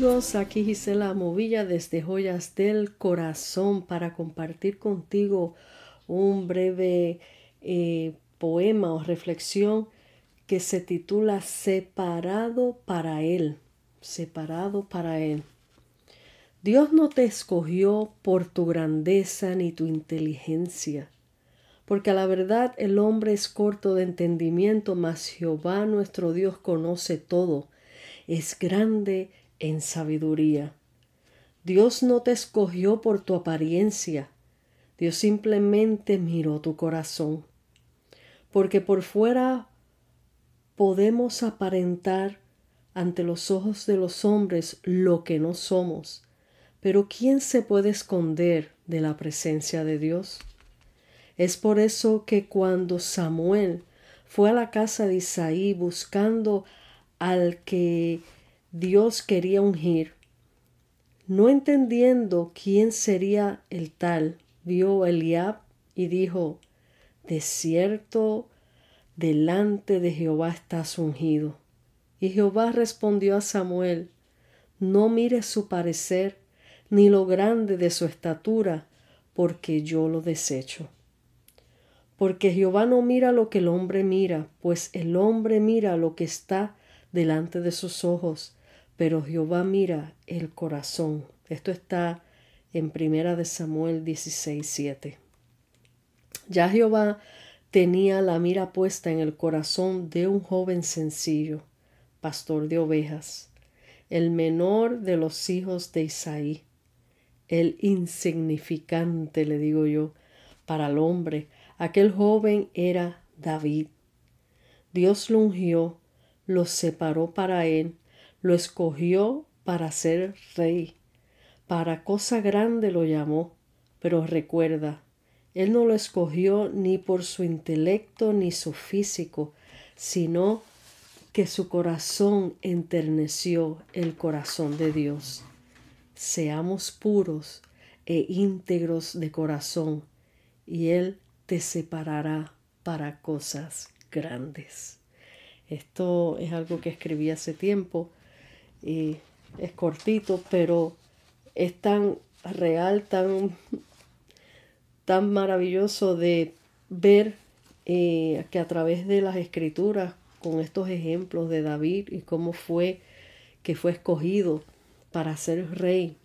amigos, aquí Gisela Movilla desde Joyas del Corazón para compartir contigo un breve eh, poema o reflexión que se titula Separado para Él, separado para Él. Dios no te escogió por tu grandeza ni tu inteligencia, porque a la verdad el hombre es corto de entendimiento, mas Jehová nuestro Dios conoce todo, es grande en sabiduría. Dios no te escogió por tu apariencia, Dios simplemente miró tu corazón. Porque por fuera podemos aparentar ante los ojos de los hombres lo que no somos, pero ¿quién se puede esconder de la presencia de Dios? Es por eso que cuando Samuel fue a la casa de Isaí buscando al que Dios quería ungir. No entendiendo quién sería el tal, vio Eliab y dijo, De cierto, delante de Jehová estás ungido. Y Jehová respondió a Samuel, No mires su parecer, ni lo grande de su estatura, porque yo lo desecho. Porque Jehová no mira lo que el hombre mira, pues el hombre mira lo que está delante de sus ojos, pero Jehová mira el corazón. Esto está en Primera de Samuel 16, Ya Jehová tenía la mira puesta en el corazón de un joven sencillo, pastor de ovejas, el menor de los hijos de Isaí, el insignificante, le digo yo, para el hombre. Aquel joven era David. Dios lo ungió, lo separó para él, lo escogió para ser rey. Para cosa grande lo llamó, pero recuerda, Él no lo escogió ni por su intelecto ni su físico, sino que su corazón enterneció el corazón de Dios. Seamos puros e íntegros de corazón, y Él te separará para cosas grandes. Esto es algo que escribí hace tiempo y es cortito, pero es tan real, tan, tan maravilloso de ver eh, que a través de las escrituras, con estos ejemplos de David y cómo fue que fue escogido para ser rey,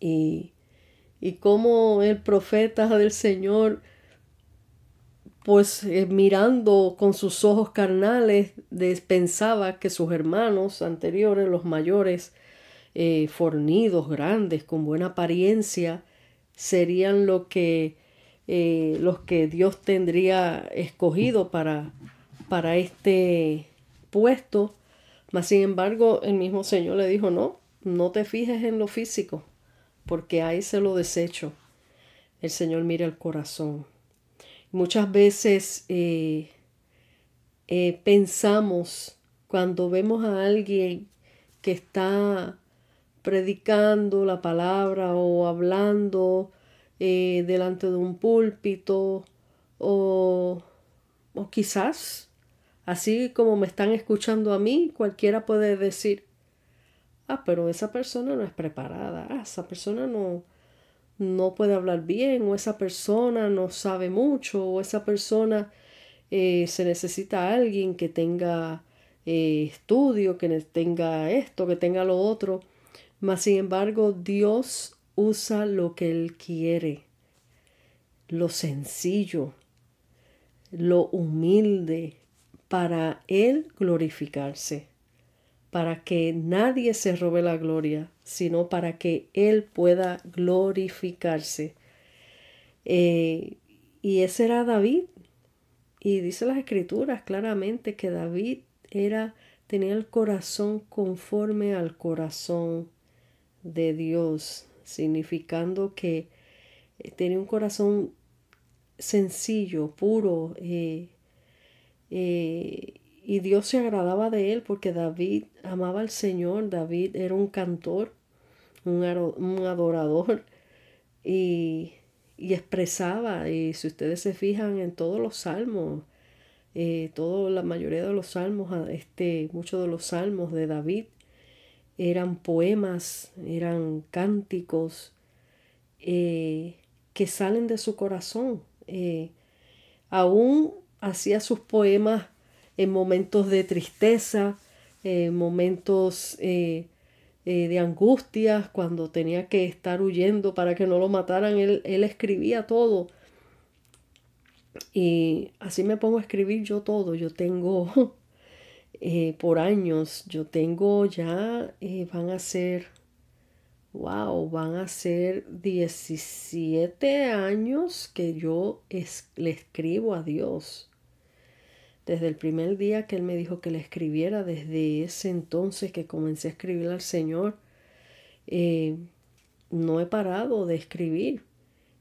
y, y cómo el profeta del Señor pues eh, mirando con sus ojos carnales, pensaba que sus hermanos anteriores, los mayores, eh, fornidos, grandes, con buena apariencia, serían que, eh, los que Dios tendría escogido para, para este puesto. Mas, sin embargo, el mismo Señor le dijo, no, no te fijes en lo físico, porque ahí se lo desecho. El Señor mira el corazón. Muchas veces eh, eh, pensamos cuando vemos a alguien que está predicando la palabra o hablando eh, delante de un púlpito o, quizás, así como me están escuchando a mí, cualquiera puede decir, ah, pero esa persona no es preparada, ah, esa persona no, no puede hablar bien o esa persona no sabe mucho o esa persona eh, se necesita a alguien que tenga eh, estudio, que tenga esto, que tenga lo otro. Mas, sin embargo, Dios usa lo que Él quiere, lo sencillo, lo humilde, para Él glorificarse para que nadie se robe la gloria, sino para que Él pueda glorificarse. Eh, y ese era David. Y dice las escrituras claramente que David era, tenía el corazón conforme al corazón de Dios, significando que eh, tenía un corazón sencillo, puro, eh, eh y Dios se agradaba de él porque David amaba al Señor, David era un cantor, un, adorador y, expresaba, y si ustedes se fijan en todos los salmos, eh, todo, la mayoría de los salmos, ah, este, muchos de los salmos de David eran poemas, eran cánticos eh, que salen de su corazón. Eh, aún hacía sus poemas en momentos de tristeza, en momentos eh, eh, de angustias, cuando tenía que estar huyendo para que no lo mataran, él, escribía todo. Y así me pongo a escribir yo todo. Yo tengo eh, por años, yo tengo ya, van a ser, wow, van a ser 17 años que yo le escribo a Dios desde el primer día que Él me dijo que le escribiera, desde ese entonces que comencé a escribir al Señor, eh, no he parado de escribir.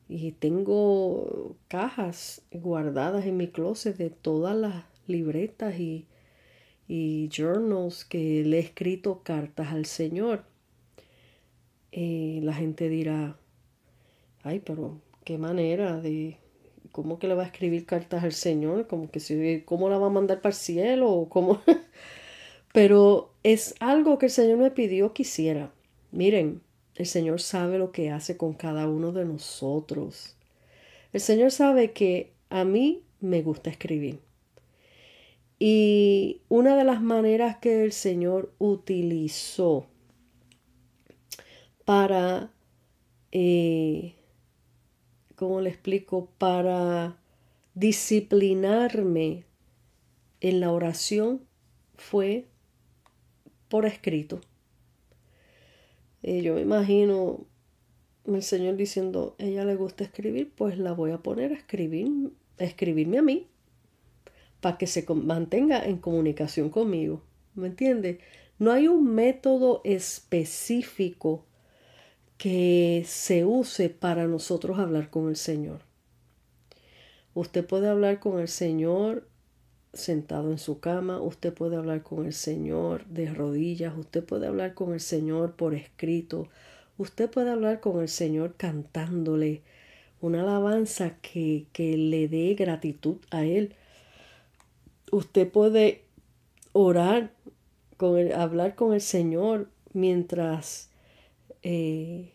Y tengo cajas guardadas en mi closet de todas las libretas y, y journals que le he escrito cartas al Señor. Eh, la gente dirá, ay, pero qué manera de ¿cómo que le va a escribir cartas al Señor? Como que si, ¿Cómo la va a mandar para el cielo? Pero es algo que el Señor me pidió que hiciera. Miren, el Señor sabe lo que hace con cada uno de nosotros. El Señor sabe que a mí me gusta escribir. Y una de las maneras que el Señor utilizó para eh, ¿cómo le explico? Para disciplinarme en la oración fue por escrito. Eh, yo me imagino el Señor diciendo, ella le gusta escribir, pues la voy a poner a escribir, a escribirme a mí, para que se mantenga en comunicación conmigo. ¿Me entiende? No hay un método específico que se use para nosotros hablar con el Señor. Usted puede hablar con el Señor sentado en su cama, usted puede hablar con el Señor de rodillas, usted puede hablar con el Señor por escrito, usted puede hablar con el Señor cantándole una alabanza que, le dé gratitud a Él. Usted puede orar, con hablar con el Señor mientras eh,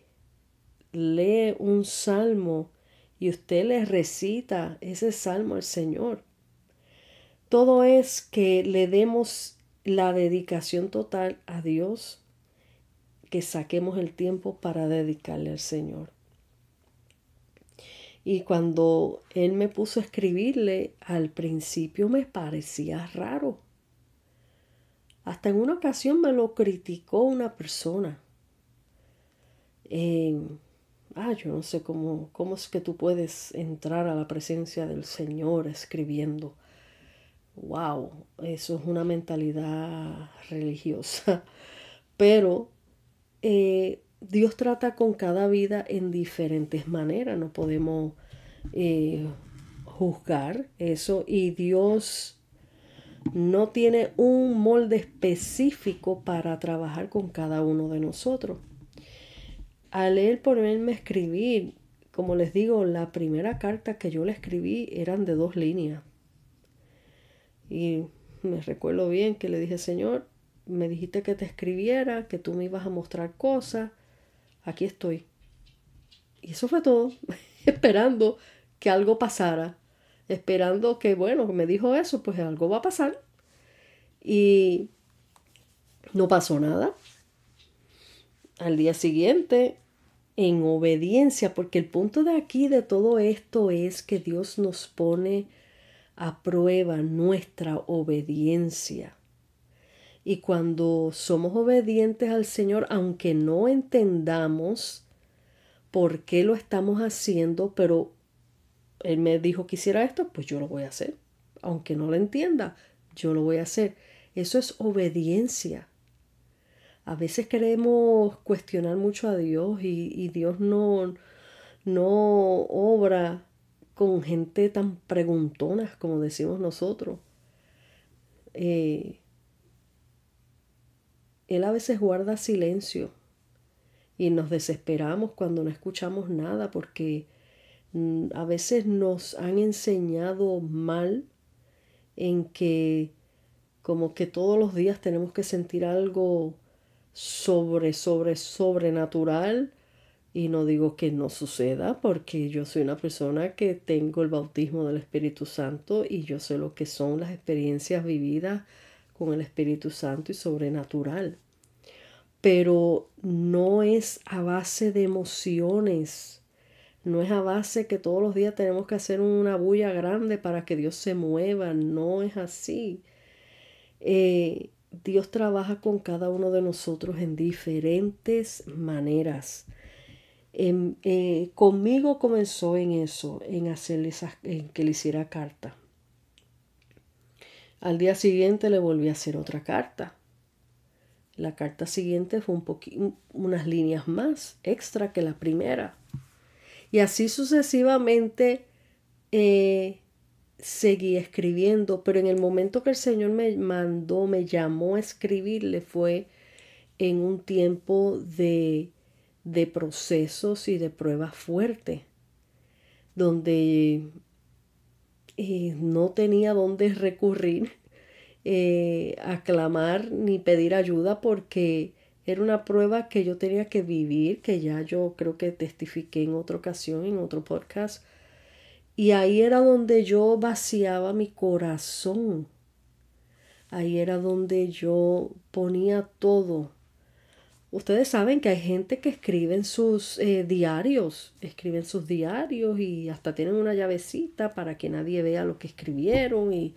lee un salmo y usted le recita ese salmo al Señor. Todo es que le demos la dedicación total a Dios, que saquemos el tiempo para dedicarle al Señor. Y cuando él me puso a escribirle, al principio me parecía raro. Hasta en una ocasión me lo criticó una persona ah, yo no sé cómo, cómo es que tú puedes entrar a la presencia del Señor escribiendo. Wow, eso es una mentalidad religiosa. Pero eh, Dios trata con cada vida en diferentes maneras. No podemos eh, juzgar eso. Y Dios no tiene un molde específico para trabajar con cada uno de nosotros al él me a escribir, como les digo, la primera carta que yo le escribí eran de dos líneas. Y me recuerdo bien que le dije, Señor, me dijiste que te escribiera, que tú me ibas a mostrar cosas, aquí estoy. Y eso fue todo, esperando que algo pasara, esperando que, bueno, me dijo eso, pues algo va a pasar. Y no pasó nada al día siguiente en obediencia, porque el punto de aquí de todo esto es que Dios nos pone a prueba nuestra obediencia. Y cuando somos obedientes al Señor, aunque no entendamos por qué lo estamos haciendo, pero Él me dijo que hiciera esto, pues yo lo voy a hacer. Aunque no lo entienda, yo lo voy a hacer. Eso es obediencia. A veces queremos cuestionar mucho a Dios y, Dios no, no obra con gente tan preguntonas como decimos nosotros. Eh, él a veces guarda silencio y nos desesperamos cuando no escuchamos nada porque mm, a veces nos han enseñado mal en que como que todos los días tenemos que sentir algo sobre, sobre, sobrenatural. Y no digo que no suceda, porque yo soy una persona que tengo el bautismo del Espíritu Santo y yo sé lo que son las experiencias vividas con el Espíritu Santo y sobrenatural. Pero no es a base de emociones, no es a base que todos los días tenemos que hacer una bulla grande para que Dios se mueva, no es así. Eh, Dios trabaja con cada uno de nosotros en diferentes maneras. Em, eh, conmigo comenzó en eso, en hacerle esas, en que le hiciera carta. Al día siguiente le volví a hacer otra carta. La carta siguiente fue un poquito, unas líneas más extra que la primera. Y así sucesivamente eh, seguí escribiendo, pero en el momento que el Señor me mandó, me llamó a escribirle, fue en un tiempo de, de procesos y de pruebas fuertes, donde eh, no tenía dónde recurrir, eh, a clamar ni pedir ayuda porque era una prueba que yo tenía que vivir, que ya yo creo que testifiqué en otra ocasión, en otro podcast, y ahí era donde yo vaciaba mi corazón. Ahí era donde yo ponía todo. Ustedes saben que hay gente que escribe en sus eh, diarios, escriben sus diarios y hasta tienen una llavecita para que nadie vea lo que escribieron. Y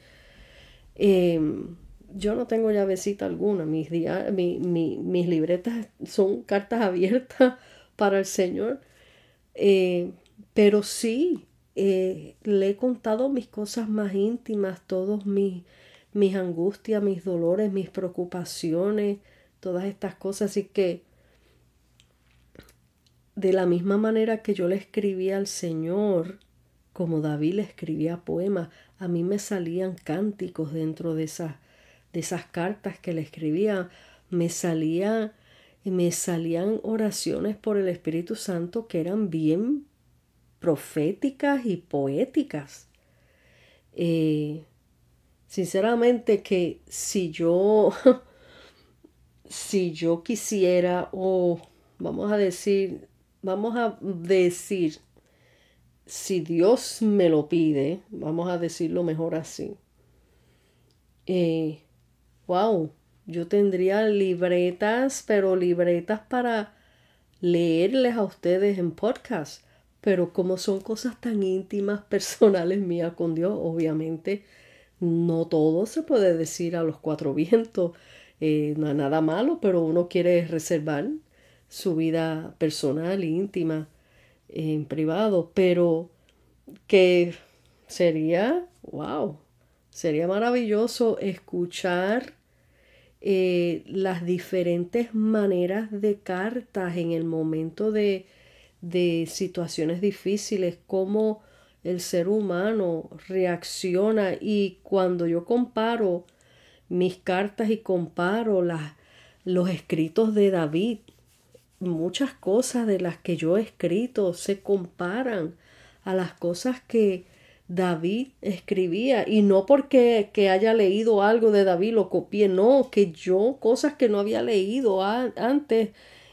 em, yo no tengo llavecita alguna, mis, mis libretas son cartas abiertas para el Señor. Eh, pero sí, eh, le he contado mis cosas más íntimas, todos mis, mis angustias, mis dolores, mis preocupaciones, todas estas cosas. Así que de la misma manera que yo le escribía al Señor, como David le escribía poemas, a mí me salían cánticos dentro de esas, de esas cartas que le escribía, me salía me salían oraciones por el Espíritu Santo que eran bien proféticas y poéticas. Eh, sinceramente que si yo, si yo quisiera, o vamos a decir, vamos a decir, si Dios me lo pide, vamos a decirlo mejor así. Eh, wow, yo tendría libretas, pero libretas para leerles a ustedes en podcast pero como son cosas tan íntimas, personales mías con Dios, obviamente no todo se puede decir a los cuatro vientos, eh, no no nada malo, pero uno quiere reservar su vida personal íntima en privado, pero que sería, wow, sería maravilloso escuchar eh, las diferentes maneras de cartas en el momento de de situaciones difíciles, cómo el ser humano reacciona y cuando yo comparo mis cartas y comparo las, los escritos de David, muchas cosas de las que yo he escrito se comparan a las cosas que David escribía y no porque que haya leído algo de David lo copié, no, que yo cosas que no había leído antes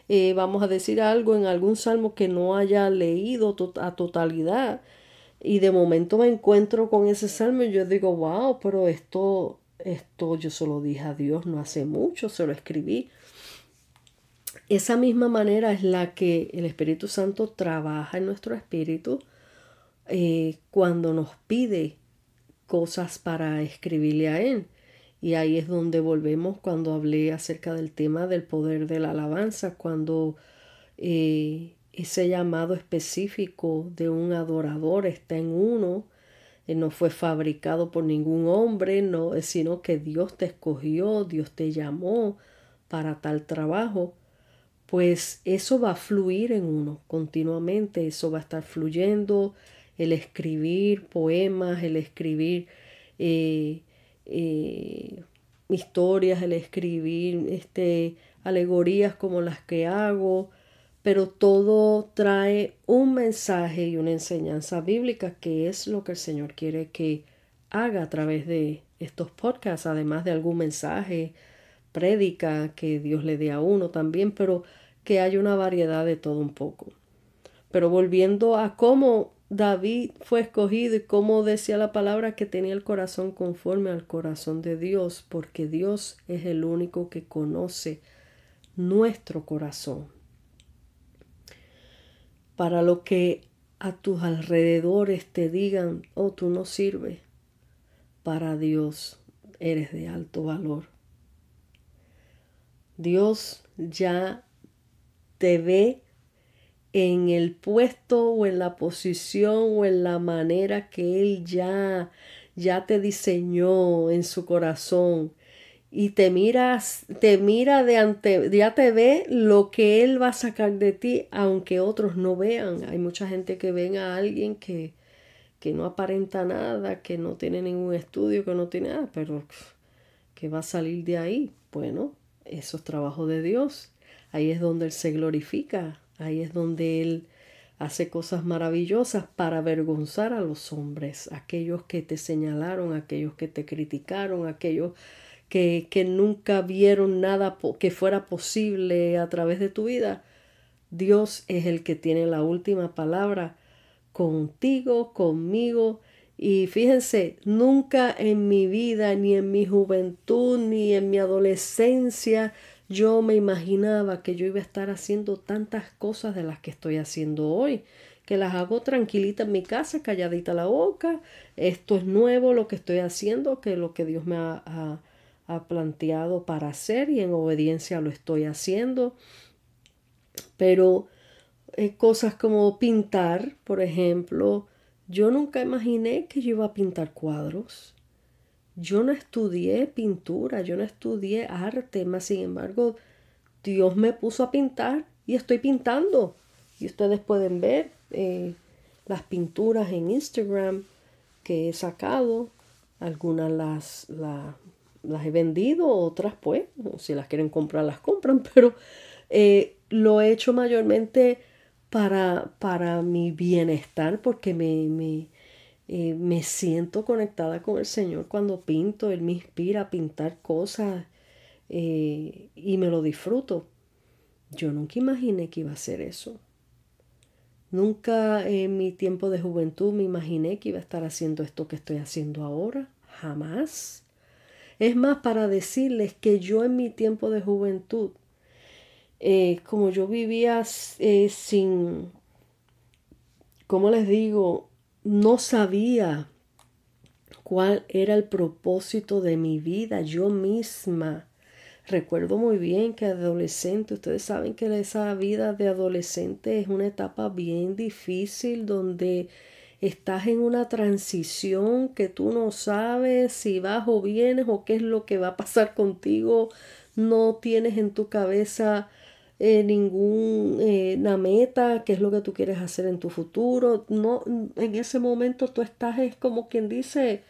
eh, vamos a decir algo en algún salmo que no haya leído a totalidad. Y de momento me encuentro con ese salmo y yo digo, wow, pero esto, esto yo se lo dije a Dios no hace mucho, se lo escribí. Esa misma manera es la que el Espíritu Santo trabaja en nuestro espíritu eh, cuando nos pide cosas para escribirle a Él. Y ahí es donde volvemos cuando hablé acerca del tema del poder de la alabanza, cuando eh, ese llamado específico de un adorador está en uno, eh, no fue fabricado por ningún hombre, no, sino que Dios te escogió, Dios te llamó para tal trabajo, pues eso va a fluir en uno continuamente, eso va a estar fluyendo, el escribir poemas, el escribir... Eh, eh, historias, el escribir este, alegorías como las que hago, pero todo trae un mensaje y una enseñanza bíblica que es lo que el Señor quiere que haga a través de estos podcasts, además de algún mensaje, prédica que Dios le dé a uno también, pero que hay una variedad de todo un poco. Pero volviendo a cómo David fue escogido y como decía la palabra que tenía el corazón conforme al corazón de Dios, porque Dios es el único que conoce nuestro corazón. Para lo que a tus alrededores te digan, oh, tú no sirves, para Dios eres de alto valor. Dios ya te ve en el puesto o en la posición o en la manera que Él ya, ya te diseñó en su corazón. Y te miras, te mira de ante, ya te ve lo que Él va a sacar de ti, aunque otros no vean. Hay mucha gente que ven a alguien que, que no aparenta nada, que no tiene ningún estudio, que no tiene nada, pero que va a salir de ahí. Bueno, eso es trabajo de Dios. Ahí es donde Él se glorifica, Ahí es donde Él hace cosas maravillosas para avergonzar a los hombres, aquellos que te señalaron, aquellos que te criticaron, aquellos que, que nunca vieron nada que fuera posible a través de tu vida. Dios es el que tiene la última palabra contigo, conmigo. Y fíjense, nunca en mi vida, ni en mi juventud, ni en mi adolescencia, yo me imaginaba que yo iba a estar haciendo tantas cosas de las que estoy haciendo hoy, que las hago tranquilita en mi casa, calladita la boca. Esto es nuevo lo que estoy haciendo, que lo que Dios me ha, planteado para hacer y en obediencia lo estoy haciendo. Pero eh, cosas como pintar, por ejemplo, yo nunca imaginé que yo iba a pintar cuadros. Yo no estudié pintura, yo no estudié arte, más sin embargo, Dios me puso a pintar y estoy pintando. Y ustedes pueden ver eh, las pinturas en Instagram que he sacado. Algunas las, las, he vendido, otras pues, si las quieren comprar, las compran, pero eh, lo he hecho mayormente para, para mi bienestar, porque me, eh, me siento conectada con el Señor cuando pinto, Él me inspira a pintar cosas eh, y me lo disfruto. Yo nunca imaginé que iba a ser eso. Nunca en mi tiempo de juventud me imaginé que iba a estar haciendo esto que estoy haciendo ahora. Jamás. Es más, para decirles que yo en mi tiempo de juventud, eh, como yo vivía sin, ¿cómo les digo? no sabía cuál era el propósito de mi vida yo misma. Recuerdo muy bien que adolescente, ustedes saben que esa vida de adolescente es una etapa bien difícil donde estás en una transición que tú no sabes si vas o vienes o qué es lo que va a pasar contigo, no tienes en tu cabeza eh, ninguna eh, meta, qué es lo que tú quieres hacer en tu futuro. No, en ese momento tú estás, es como quien dice,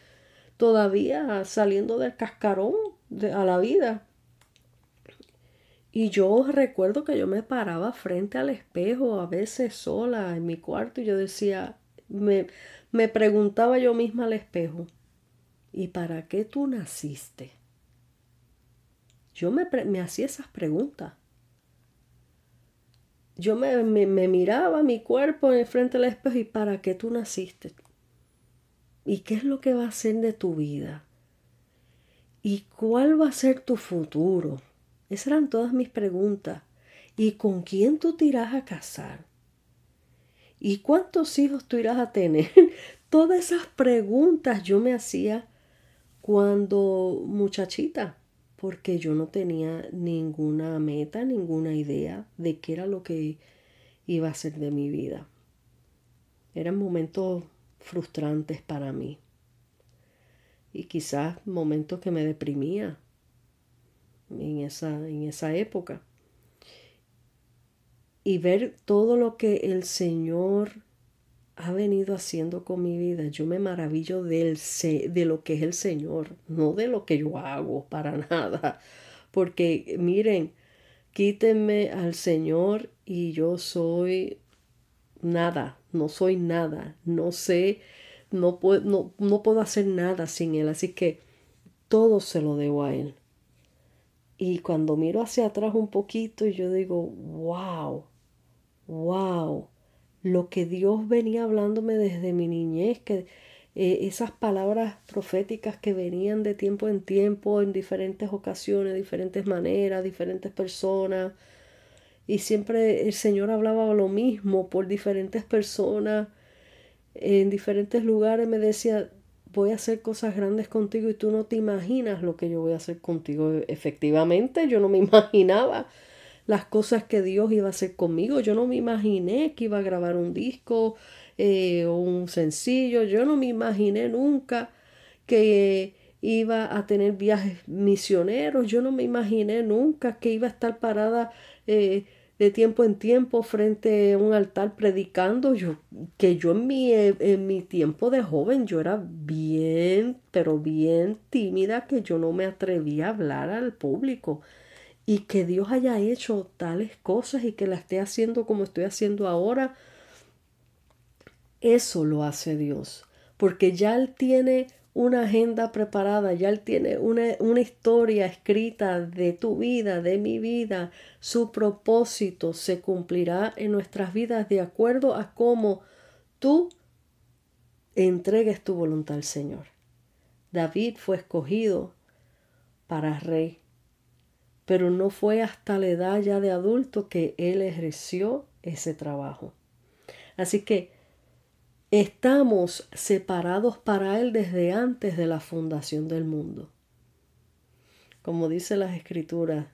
todavía saliendo del cascarón de, a la vida. Y yo recuerdo que yo me paraba frente al espejo, a veces sola en mi cuarto, y yo decía, me, me preguntaba yo misma al espejo, ¿y para qué tú naciste? Yo me, me hacía esas preguntas yo me, me, miraba mi cuerpo en el frente del espejo y para qué tú naciste. ¿Y qué es lo que va a ser de tu vida? ¿Y cuál va a ser tu futuro? Esas eran todas mis preguntas. ¿Y con quién tú te irás a casar? ¿Y cuántos hijos tú irás a tener? todas esas preguntas yo me hacía cuando muchachita porque yo no tenía ninguna meta, ninguna idea de qué era lo que iba a ser de mi vida. Eran momentos frustrantes para mí y quizás momentos que me deprimía en esa, en esa época. Y ver todo lo que el Señor ha venido haciendo con mi vida. Yo me maravillo del, de lo que es el Señor, no de lo que yo hago para nada. Porque miren, quítenme al Señor y yo soy nada, no soy nada, no sé, no, puedo, no puedo hacer nada sin Él. Así que todo se lo debo a Él. Y cuando miro hacia atrás un poquito, Y yo digo, wow, wow lo que Dios venía hablándome desde mi niñez, que eh, esas palabras proféticas que venían de tiempo en tiempo, en diferentes ocasiones, diferentes maneras, diferentes personas. Y siempre el Señor hablaba lo mismo por diferentes personas, en diferentes lugares. Me decía, voy a hacer cosas grandes contigo y tú no te imaginas lo que yo voy a hacer contigo. Efectivamente, yo no me imaginaba las cosas que Dios iba a hacer conmigo. Yo no me imaginé que iba a grabar un disco eh, o un sencillo. Yo no me imaginé nunca que iba a tener viajes misioneros. Yo no me imaginé nunca que iba a estar parada eh, de tiempo en tiempo frente a un altar predicando. Yo, que yo en mi, en mi tiempo de joven yo era bien, pero bien tímida, que yo no me atrevía a hablar al público y que Dios haya hecho tales cosas y que la esté haciendo como estoy haciendo ahora, eso lo hace Dios, porque ya Él tiene una agenda preparada, ya Él tiene una, una, historia escrita de tu vida, de mi vida. Su propósito se cumplirá en nuestras vidas de acuerdo a cómo tú entregues tu voluntad al Señor. David fue escogido para rey pero no fue hasta la edad ya de adulto que él ejerció ese trabajo. Así que estamos separados para él desde antes de la fundación del mundo. Como dice las escrituras,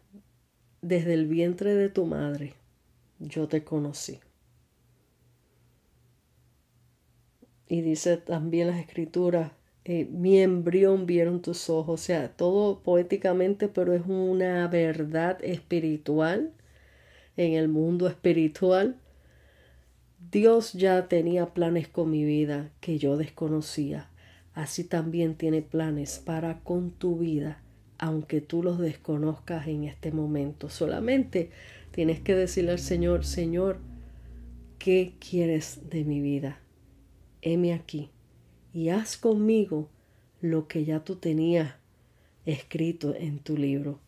desde el vientre de tu madre yo te conocí. Y dice también las escrituras, eh, mi embrión vieron tus ojos, o sea, todo poéticamente, pero es una verdad espiritual en el mundo espiritual. Dios ya tenía planes con mi vida que yo desconocía. Así también tiene planes para con tu vida, aunque tú los desconozcas en este momento. Solamente tienes que decirle al Señor, Señor, ¿qué quieres de mi vida? Heme aquí y haz conmigo lo que ya tú tenías escrito en tu libro.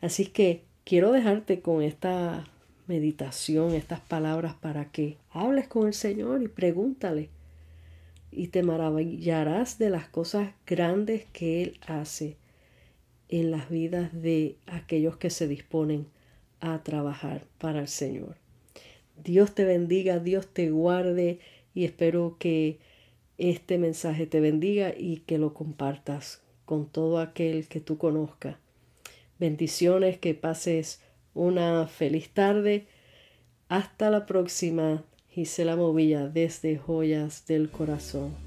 Así que quiero dejarte con esta meditación, estas palabras para que hables con el Señor y pregúntale. Y te maravillarás de las cosas grandes que Él hace en las vidas de aquellos que se disponen a trabajar para el Señor. Dios te bendiga, Dios te guarde y espero que este mensaje te bendiga y que lo compartas con todo aquel que tú conozca. Bendiciones, que pases una feliz tarde. Hasta la próxima, Gisela Movilla desde Joyas del Corazón.